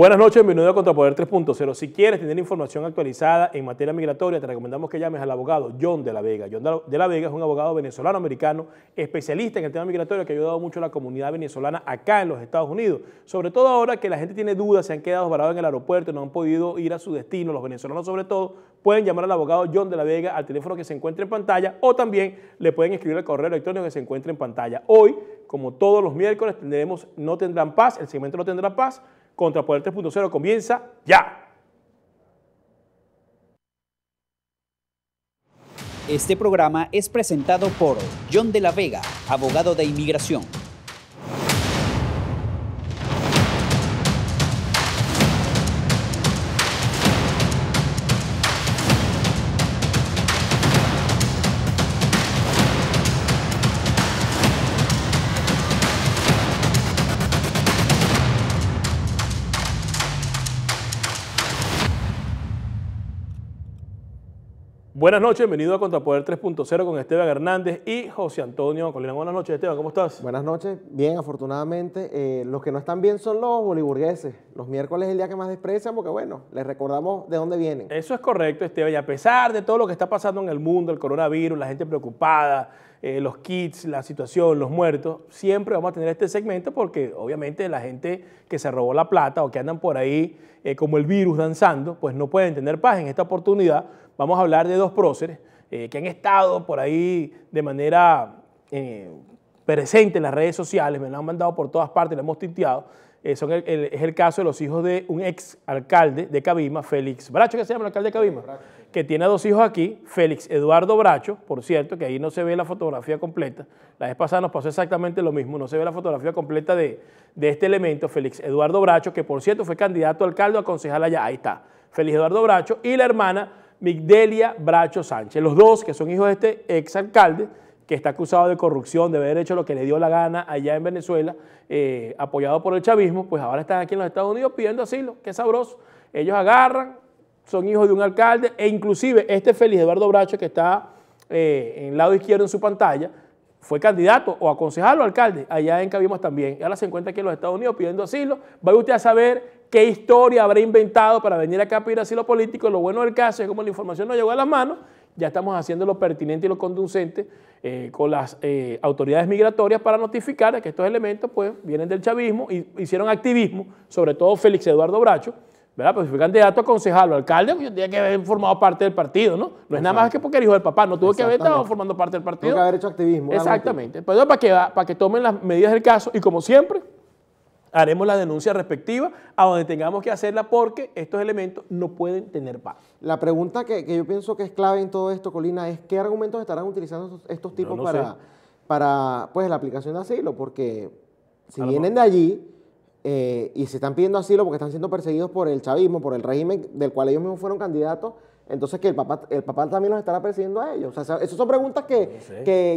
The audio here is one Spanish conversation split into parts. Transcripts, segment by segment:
Buenas noches, bienvenido a Contrapoder 3.0. Si quieres tener información actualizada en materia migratoria, te recomendamos que llames al abogado John de la Vega. John de la Vega es un abogado venezolano-americano especialista en el tema migratorio que ha ayudado mucho a la comunidad venezolana acá en los Estados Unidos. Sobre todo ahora que la gente tiene dudas, se han quedado varados en el aeropuerto, no han podido ir a su destino, los venezolanos sobre todo, pueden llamar al abogado John de la Vega al teléfono que se encuentra en pantalla o también le pueden escribir al correo electrónico que se encuentra en pantalla. Hoy, como todos los miércoles, tendremos No Tendrán Paz, el segmento No Tendrá Paz, contra Poder 3.0 comienza ya. Este programa es presentado por John de la Vega, abogado de inmigración Buenas noches, bienvenido a Contrapoder 3.0 con Esteban Hernández y José Antonio Colina. Buenas noches, Esteban, ¿cómo estás? Buenas noches, bien, afortunadamente. Eh, los que no están bien son los boliburgueses. Los miércoles es el día que más desprecian porque, bueno, les recordamos de dónde vienen. Eso es correcto, Esteban. Y a pesar de todo lo que está pasando en el mundo, el coronavirus, la gente preocupada, eh, los kits, la situación, los muertos, siempre vamos a tener este segmento porque, obviamente, la gente que se robó la plata o que andan por ahí eh, como el virus danzando, pues no pueden tener paz en esta oportunidad vamos a hablar de dos próceres eh, que han estado por ahí de manera eh, presente en las redes sociales, me lo han mandado por todas partes, lo hemos tinteado. Eh, es el caso de los hijos de un ex alcalde de Cabima, Félix Bracho, que se llama el alcalde de Cabima, que tiene dos hijos aquí, Félix Eduardo Bracho, por cierto, que ahí no se ve la fotografía completa. La vez pasada nos pasó exactamente lo mismo, no se ve la fotografía completa de, este elemento, Félix Eduardo Bracho, que por cierto fue candidato a alcalde a concejal allá, ahí está, Félix Eduardo Bracho, y la hermana Migdelia Bracho Sánchez, los dos que son hijos de este exalcalde que está acusado de corrupción, de haber hecho lo que le dio la gana allá en Venezuela, eh, apoyado por el chavismo, pues ahora están aquí en los Estados Unidos pidiendo asilo, qué sabroso. Ellos agarran, son hijos de un alcalde e inclusive este feliz Eduardo Bracho que está eh, en el lado izquierdo en su pantalla, fue candidato o aconsejado alcalde allá en Cabimos también. Ahora se encuentra aquí en los Estados Unidos pidiendo asilo. Vaya usted a saber qué historia habrá inventado para venir acá a pedir lo político. Lo bueno del caso es como la información no llegó a las manos, ya estamos haciendo lo pertinente y lo conducente eh, con las eh, autoridades migratorias para notificar que estos elementos pues, vienen del chavismo y hicieron activismo, sobre todo Félix Eduardo Bracho, ¿verdad? Pues fue candidato a concejal o alcalde, pues tenía que haber formado parte del partido, ¿no? No es nada más que porque el hijo del papá, no tuvo que haber estado formando parte del partido. Tuvo que haber hecho activismo. Exactamente. Pero pues, para que, para que tomen las medidas del caso y como siempre, Haremos la denuncia respectiva a donde tengamos que hacerla porque estos elementos no pueden tener paz. La pregunta que, yo pienso que es clave en todo esto, Colina, es qué argumentos estarán utilizando estos, tipos para, para pues, la aplicación de asilo, porque si vienen de allí eh, y se están pidiendo asilo porque están siendo perseguidos por el chavismo, por el régimen del cual ellos mismos fueron candidatos, entonces que el papá, el papá también los estará persiguiendo a ellos. sea, esas son preguntas que,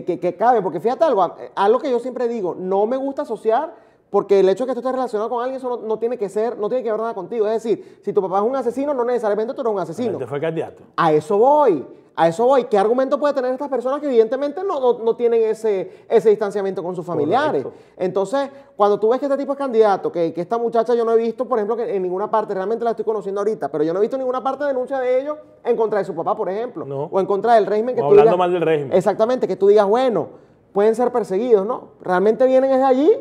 que caben, porque fíjate algo, algo que yo siempre digo, no me gusta asociar porque el hecho de que tú estés relacionado con alguien, eso no, tiene que ser, no tiene que ver nada contigo. Es decir, si tu papá es un asesino, no necesariamente tú eres un asesino. Te este fue candidato. A eso voy. A eso voy. ¿Qué argumento puede tener estas personas que evidentemente no, tienen ese, ese distanciamiento con sus familiares? Entonces, cuando tú ves que este tipo es candidato, que, que, esta muchacha yo no he visto, por ejemplo, que en ninguna parte, realmente la estoy conociendo ahorita, pero yo no he visto ninguna parte de denuncia de ellos en contra de su papá, por ejemplo, o en contra del régimen que o tú hablando mal del régimen. Exactamente, que tú digas, bueno, pueden ser perseguidos, ¿no? Realmente vienen desde allí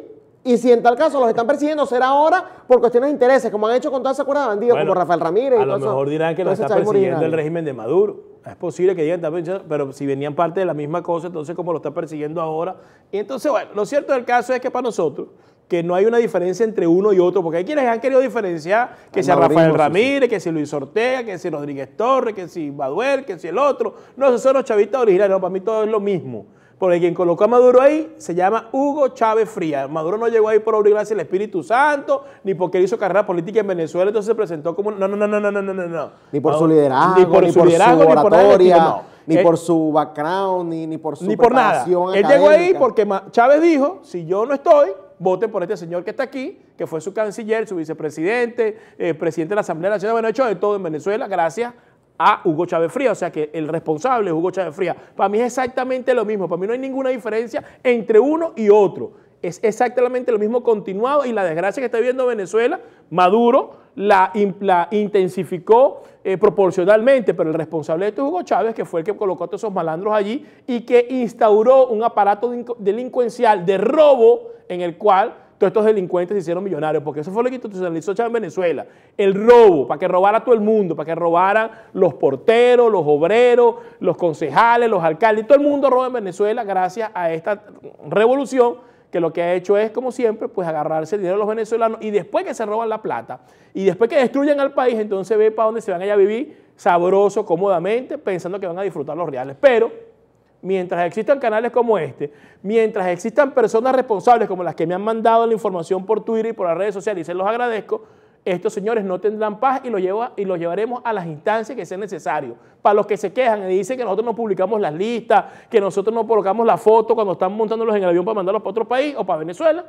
y si en tal caso los están persiguiendo, será ahora por cuestiones de intereses, como han hecho con toda esa cuerda de bandidos, como Rafael Ramírez. A lo mejor dirán que los está persiguiendo el régimen de Maduro. Es posible que digan también, pero si venían parte de la misma cosa, entonces como lo está persiguiendo ahora. Y entonces, bueno, lo cierto del caso es que para nosotros, que no hay una diferencia entre uno y otro, porque hay quienes han querido diferenciar que sea Rafael Ramírez, que si Luis Ortega, que si Rodríguez Torres, que si Baduel, que si el otro. No, esos son los chavistas originales, no, para mí todo es lo mismo. Porque quien colocó a Maduro ahí se llama Hugo Chávez Frías. Maduro no llegó ahí por obligarse el Espíritu Santo, ni porque hizo carrera política en Venezuela, entonces se presentó como... No, no, no, no, no, no, no. no. Ni por su liderazgo, ni por, su, oratoria, ni eh, por, su background, ni, por su ni por Él llegó ahí porque Chávez dijo, si yo no estoy, voten por este señor que está aquí, que fue su canciller, su vicepresidente, eh, presidente de la Asamblea Nacional. Bueno, hecho de todo en Venezuela, gracias a Hugo Chávez Fría, o sea que el responsable es Hugo Chávez Fría. Para mí es exactamente lo mismo, para mí no hay ninguna diferencia entre uno y otro. Es exactamente lo mismo continuado y la desgracia que está viviendo Venezuela, Maduro la, intensificó eh, proporcionalmente, pero el responsable de esto es Hugo Chávez, que fue el que colocó a todos esos malandros allí y que instauró un aparato delincuencial de robo en el cual todos estos delincuentes se hicieron millonarios, porque eso fue lo que institucionalizó Chávez en Venezuela. El robo, para que robara todo el mundo, para que robaran los porteros, los obreros, los concejales, los alcaldes, todo el mundo roba en Venezuela gracias a esta revolución que lo que ha hecho es, como siempre, pues agarrarse el dinero de los venezolanos y después que se roban la plata y después que destruyan al país, entonces ve para dónde se van allá a vivir sabroso, cómodamente, pensando que van a disfrutar los reales. Pero mientras existan canales como este, mientras existan personas responsables como las que me han mandado la información por Twitter y por las redes sociales, y se los agradezco, estos señores no tendrán paz y los, lleva, y los llevaremos a las instancias que sean necesarias. Para los que se quejan y dicen que nosotros no publicamos las listas, que nosotros no colocamos la foto cuando están montándolos en el avión para mandarlos para otro país o para Venezuela,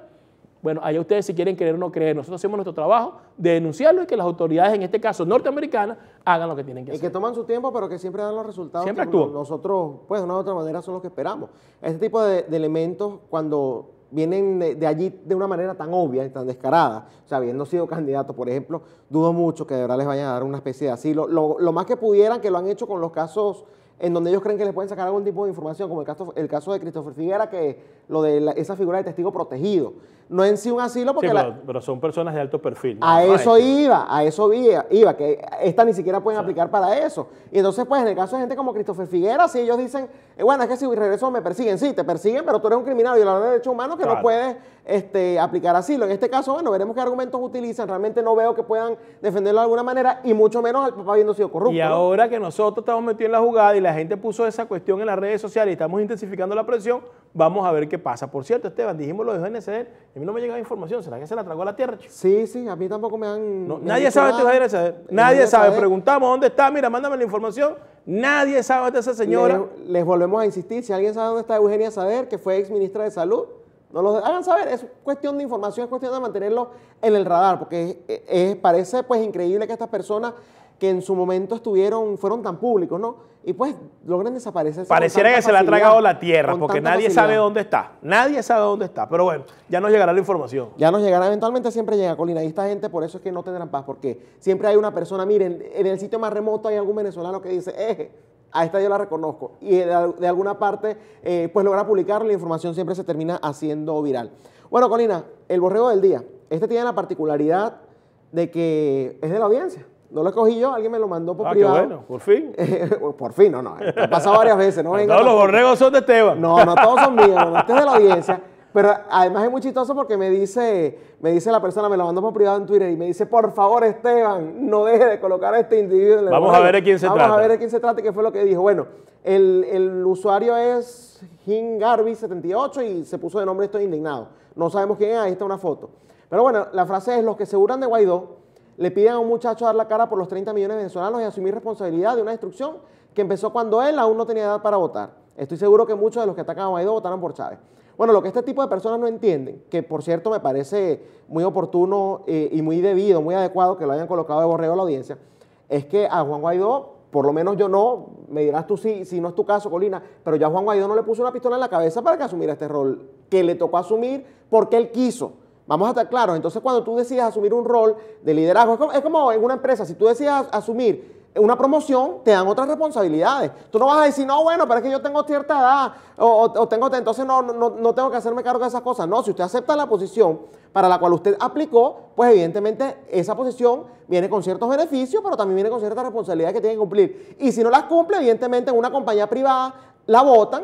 bueno, allá ustedes si quieren creer o no creer, nosotros hacemos nuestro trabajo de denunciarlo y que las autoridades, en este caso norteamericanas, hagan lo que tienen que hacer. Y que toman su tiempo, pero que siempre dan los resultados. Siempre actúan. Nosotros, pues de una u otra manera, son los que esperamos. Este tipo de, elementos, cuando vienen de, allí de una manera tan obvia y tan descarada, o sea, habiendo sido candidato, por ejemplo, dudo mucho que de verdad les vayan a dar una especie de asilo. Lo, más que pudieran, que lo han hecho con los casos en donde ellos creen que les pueden sacar algún tipo de información, como el caso, el caso de Christopher Figuera, que lo de esa figura de testigo protegido no en sí un asilo porque... pero, son personas de alto perfil. A eso iba, a eso iba, iba, que esta ni siquiera pueden aplicar para eso. Y entonces, pues en el caso de gente como Christopher Figuera, si ellos dicen, eh, bueno, es que si regreso me persiguen, sí, te persiguen, pero tú eres un criminal violador de derechos humanos que no puedes este, aplicar asilo. En este caso, bueno, veremos qué argumentos utilizan, realmente no veo que puedan defenderlo de alguna manera y mucho menos al papá habiendo sido corrupto. Y ahora que nosotros estamos metidos en la jugada y la gente puso esa cuestión en las redes sociales y estamos intensificando la presión, vamos a ver qué pasa. Por cierto, Esteban, dijimos lo de NCD a mí no me llegaba información, ¿será que se la tragó la tierra? Sí, sí, a mí tampoco me han... nadie sabe, nadie, sabe, preguntamos dónde está, mira, mándame la información Nadie sabe de esa señora. Les, volvemos a insistir, si alguien sabe dónde está Eugenia Sader, que fue ex ministra de Salud, no lo hagan saber, es cuestión de información, es cuestión de mantenerlo en el radar, porque parece pues increíble que estas personas que en su momento estuvieron, fueron tan públicos, ¿no? Y pues logran desaparecer. Pareciera que se le ha tragado la tierra, porque nadie sabe dónde está. Nadie sabe dónde está. Pero bueno, ya nos llegará la información. Ya nos llegará, eventualmente siempre llega, Colina. Y esta gente, por eso es que no tendrán paz, porque siempre hay una persona, miren, en el sitio más remoto hay algún venezolano que dice, eje, eh, a esta yo la reconozco. Y de, alguna parte, eh, pues logra publicar, la información siempre se termina haciendo viral. Bueno, Colina, el borrego del día. Este tiene la particularidad de que es de la audiencia. No lo cogí yo, alguien me lo mandó por ah, privado. Qué bueno, por fin. por fin, no, no. Ha pasado varias veces. No No, los borregos son de Esteban. No, no todos son míos, no, este es de la audiencia. Pero además es muy chistoso porque me dice, me dice la persona, me lo mandó por privado en Twitter y me dice, por favor, Esteban, no deje de colocar a este individuo en Vamos a ver de quién se trata. Vamos a ver de quién se trata y qué fue lo que dijo. Bueno, el, usuario es Jim garvey 78 y se puso de nombre Estoy Indignado. No sabemos quién es, ahí está una foto. Pero bueno, la frase es, los que se de Guaidó le piden a un muchacho dar la cara por los 30 millones de venezolanos y asumir responsabilidad de una destrucción que empezó cuando él aún no tenía edad para votar. Estoy seguro que muchos de los que atacan a Guaidó votaron por Chávez. Bueno, lo que este tipo de personas no entienden, que por cierto me parece muy oportuno eh, y muy debido, muy adecuado que lo hayan colocado de borreo a la audiencia, es que a Juan Guaidó, por lo menos yo no, me dirás tú si, si no es tu caso, Colina, pero ya Juan Guaidó no le puso una pistola en la cabeza para que asumiera este rol que le tocó asumir porque él quiso Vamos a estar claros. Entonces, cuando tú decides asumir un rol de liderazgo, es como, en una empresa, si tú decides asumir una promoción, te dan otras responsabilidades. Tú no vas a decir, no, bueno, pero es que yo tengo cierta edad, o, tengo, entonces no, no, no tengo que hacerme cargo de esas cosas. No, si usted acepta la posición para la cual usted aplicó, pues evidentemente esa posición viene con ciertos beneficios, pero también viene con ciertas responsabilidades que tiene que cumplir. Y si no las cumple, evidentemente en una compañía privada la votan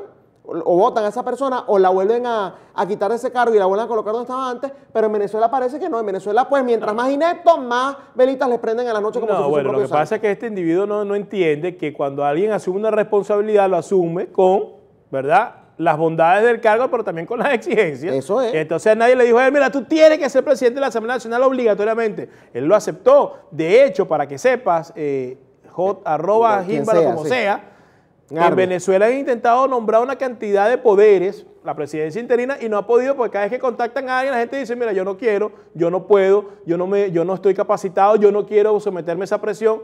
o votan a esa persona o la vuelven a, a, quitar ese cargo y la vuelven a colocar donde estaba antes, pero en Venezuela parece que no. En Venezuela, pues mientras más ineptos, más velitas les prenden a la noche como no, bueno, lo que pasa es que este individuo no, entiende que cuando alguien asume una responsabilidad, lo asume con, ¿verdad? las bondades del cargo, pero también con las exigencias. Eso es. Entonces nadie le dijo a él, mira, tú tienes que ser presidente de la Asamblea Nacional obligatoriamente. Él lo aceptó. De hecho, para que sepas, eh, hot, eh, arroba, como sea, en Venezuela han intentado nombrar una cantidad de poderes, la presidencia interina, y no ha podido porque cada vez que contactan a alguien la gente dice, mira, yo no quiero, yo no puedo, yo no, me, yo no estoy capacitado, yo no quiero someterme a esa presión.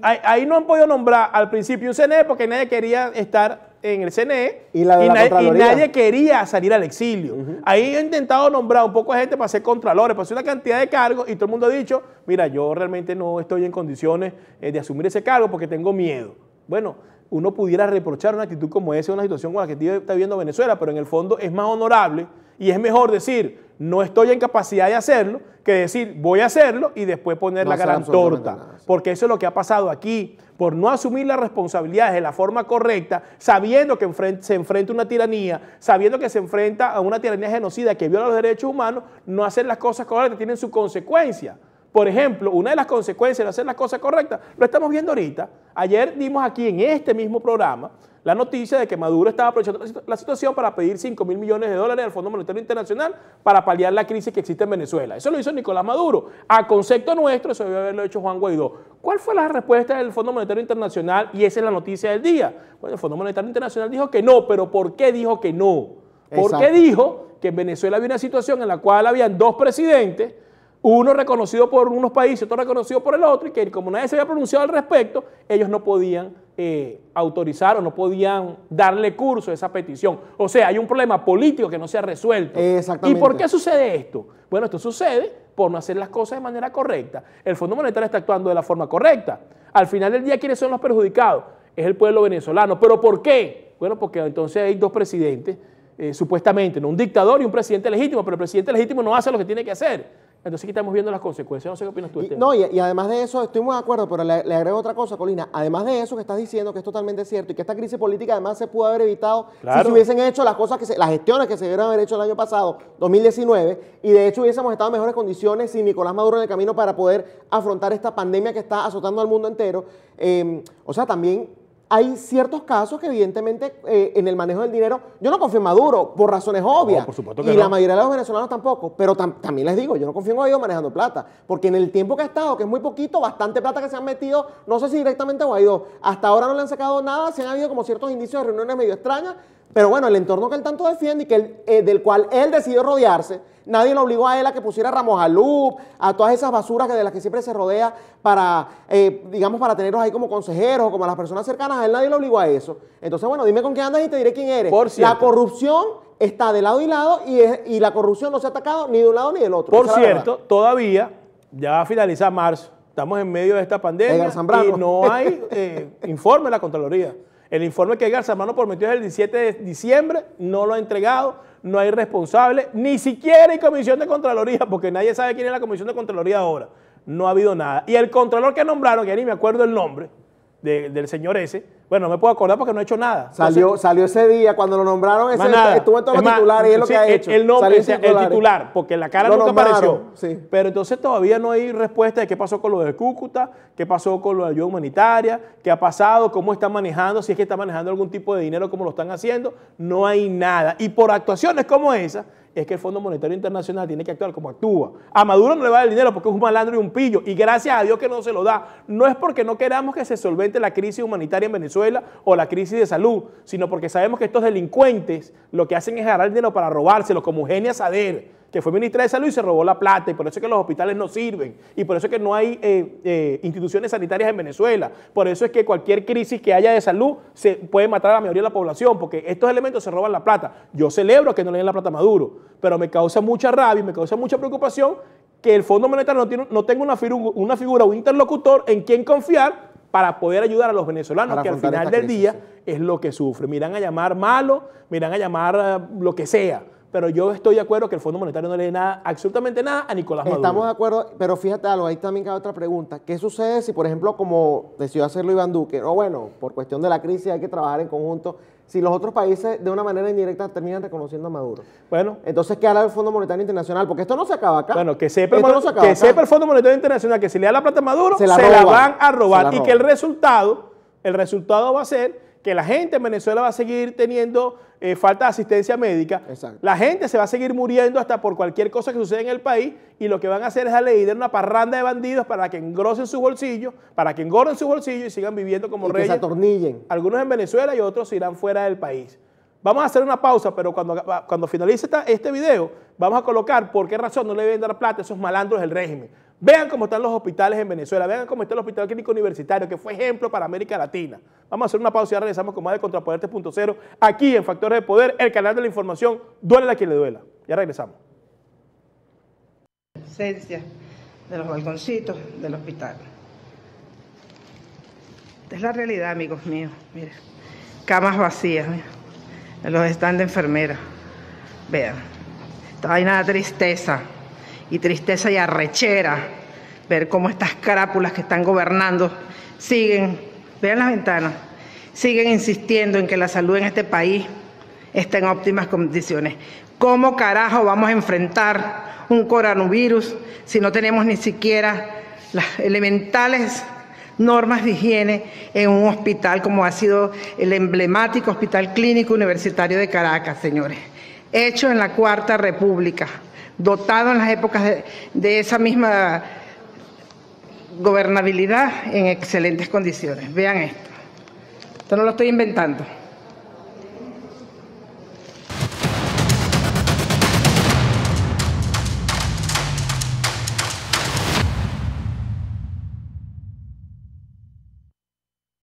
Ahí, no han podido nombrar al principio un CNE porque nadie quería estar en el CNE y, nadie, quería salir al exilio. Ahí han intentado nombrar un poco de gente para ser contralores, para hacer una cantidad de cargos y todo el mundo ha dicho, mira, yo realmente no estoy en condiciones eh, de asumir ese cargo porque tengo miedo. Bueno, uno pudiera reprochar una actitud como esa, una situación como la que está viviendo Venezuela, pero en el fondo es más honorable y es mejor decir, no estoy en capacidad de hacerlo, que decir, voy a hacerlo y después poner la gran torta. Porque eso es lo que ha pasado aquí, por no asumir las responsabilidades de la forma correcta, sabiendo que se enfrenta a una tiranía, sabiendo que se enfrenta a una tiranía genocida que viola los derechos humanos, no hacer las cosas correctas tienen su consecuencia. Por ejemplo, una de las consecuencias de hacer las cosas correctas, lo estamos viendo ahorita. Ayer dimos aquí en este mismo programa la noticia de que Maduro estaba aprovechando la situación para pedir 5 mil millones de dólares al FMI para paliar la crisis que existe en Venezuela. Eso lo hizo Nicolás Maduro. A concepto nuestro, eso debió haberlo hecho Juan Guaidó. ¿Cuál fue la respuesta del FMI? Y esa es la noticia del día. Bueno, el FMI dijo que no, pero ¿por qué dijo que no? Porque dijo que en Venezuela había una situación en la cual habían dos presidentes uno reconocido por unos países, otro reconocido por el otro, y que como nadie se había pronunciado al respecto, ellos no podían eh, autorizar o no podían darle curso a esa petición. O sea, hay un problema político que no se ha resuelto. Exactamente. ¿Y por qué sucede esto? Bueno, esto sucede por no hacer las cosas de manera correcta. El Fondo Monetario está actuando de la forma correcta. Al final del día, ¿quiénes son los perjudicados? Es el pueblo venezolano. ¿Pero por qué? Bueno, porque entonces hay dos presidentes, eh, supuestamente, un dictador y un presidente legítimo, pero el presidente legítimo no hace lo que tiene que hacer. Entonces aquí estamos viendo las consecuencias. No sé qué opinas tú, no, y, además de eso, estoy muy de acuerdo, pero le, agrego otra cosa, Colina. Además de eso que estás diciendo, que es totalmente cierto, y que esta crisis política además se pudo haber evitado si se hubiesen hecho las cosas, las gestiones que se hubieran haber hecho el año pasado, 2019, y de hecho hubiésemos estado en mejores condiciones sin Nicolás Maduro en el camino para poder afrontar esta pandemia que está azotando al mundo entero. Em, o sea, también hay ciertos casos que evidentemente eh, en el manejo del dinero, yo no confío en Maduro por razones obvias. y la mayoría de los venezolanos tampoco, pero también les digo, yo no confío en Guaidó manejando plata, porque en el tiempo que ha estado, que es muy poquito, bastante plata que se han metido, no sé si directamente a Guaidó, hasta ahora no le han sacado nada, se han habido como ciertos indicios de reuniones medio extrañas, pero bueno, el entorno que él tanto defiende y que eh, del cual él decidió rodearse, nadie lo obligó a él a que pusiera ramos a a todas esas basuras de las que siempre se rodea para, eh, digamos, para tenerlos ahí como consejeros o como las personas cercanas a él, nadie lo obligó a eso. Entonces, bueno, dime con qué andas y te diré quién eres. la corrupción está de lado y lado y, la corrupción no se ha atacado ni de un lado ni del otro. Por cierto, todavía, ya va a finalizar marzo, estamos en medio de esta pandemia y no hay eh, informe en la Contraloría. El informe que Edgar mano prometió es el 17 de diciembre, no lo ha entregado, no hay responsable, ni siquiera hay comisión de Contraloría, porque nadie sabe quién es la comisión de Contraloría ahora. No ha habido nada. Y el Contralor que nombraron, que ni me acuerdo el nombre, del señor ese. Bueno, no me puedo acordar porque no he hecho nada. Salió, salió ese día, cuando lo nombraron, ese, estuvo en todos los titulares y es lo que ha hecho. El, nombre, el titular, porque la cara nunca apareció. Pero entonces todavía no hay respuesta de qué pasó con lo de Cúcuta, qué pasó con lo de ayuda humanitaria, qué ha pasado, cómo está manejando, si es que está manejando algún tipo de dinero, cómo lo están haciendo. No hay nada. Y por actuaciones como esa es que el Fondo Monetario Internacional tiene que actuar como actúa. A Maduro no le va el dinero porque es un malandro y un pillo, y gracias a Dios que no se lo da. No es porque no queramos que se solvente la crisis humanitaria en Venezuela o la crisis de salud, sino porque sabemos que estos delincuentes lo que hacen es agarrar dinero para robárselo, como Eugenia Sader que fue ministra de Salud y se robó la plata, y por eso es que los hospitales no sirven, y por eso es que no hay eh, eh, instituciones sanitarias en Venezuela, por eso es que cualquier crisis que haya de salud se puede matar a la mayoría de la población, porque estos elementos se roban la plata. Yo celebro que no le den la plata a Maduro, pero me causa mucha rabia y me causa mucha preocupación que el Fondo Monetario no, tiene, no tenga una, figura, un interlocutor en quien confiar para poder ayudar a los venezolanos, que al final del día es lo que sufre. Miran a llamar malo, miran a llamar eh, lo que sea, pero yo estoy de acuerdo que el Fondo Monetario no le dé nada, absolutamente nada a Nicolás Maduro. Estamos de acuerdo, pero fíjate algo, ahí también cabe otra pregunta. ¿Qué sucede si, por ejemplo, como decidió hacerlo Iván Duque, o bueno, por cuestión de la crisis hay que trabajar en conjunto, si los otros países de una manera indirecta terminan reconociendo a Maduro? Bueno. Entonces, ¿qué hará el Fondo Monetario Internacional? Porque esto no se acaba acá. Bueno, que sepa, el, que sepa el Fondo Monetario Internacional que si le da la plata a Maduro, se la, van a robar y que el resultado, el resultado va a ser que la gente en Venezuela va a seguir teniendo eh, falta de asistencia médica. La gente se va a seguir muriendo hasta por cualquier cosa que suceda en el país y lo que van a hacer es a una parranda de bandidos para que engrosen sus bolsillos, para que engorden sus bolsillos y sigan viviendo como reyes. se atornillen. Algunos en Venezuela y otros irán fuera del país. Vamos a hacer una pausa, pero cuando, cuando finalice este video, vamos a colocar por qué razón no le deben dar plata a esos malandros del régimen. Vean cómo están los hospitales en Venezuela, vean cómo está el Hospital Clínico Universitario, que fue ejemplo para América Latina. Vamos a hacer una pausa y ahora regresamos con más de Contrapoder 3.0 aquí en Factores de Poder, el canal de la información, duele a quien le duela. Ya regresamos. Esencia de los balconcitos del hospital. Esta Es la realidad, amigos míos. camas vacías, en los están de enfermera. Vean, hay una tristeza y tristeza y arrechera ver cómo estas carápulas que están gobernando siguen, vean las ventanas, siguen insistiendo en que la salud en este país está en óptimas condiciones. ¿Cómo carajo vamos a enfrentar un coronavirus si no tenemos ni siquiera las elementales normas de higiene en un hospital como ha sido el emblemático Hospital Clínico Universitario de Caracas, señores? Hecho en la Cuarta República dotado en las épocas de, esa misma gobernabilidad en excelentes condiciones. Vean esto. Esto no lo estoy inventando.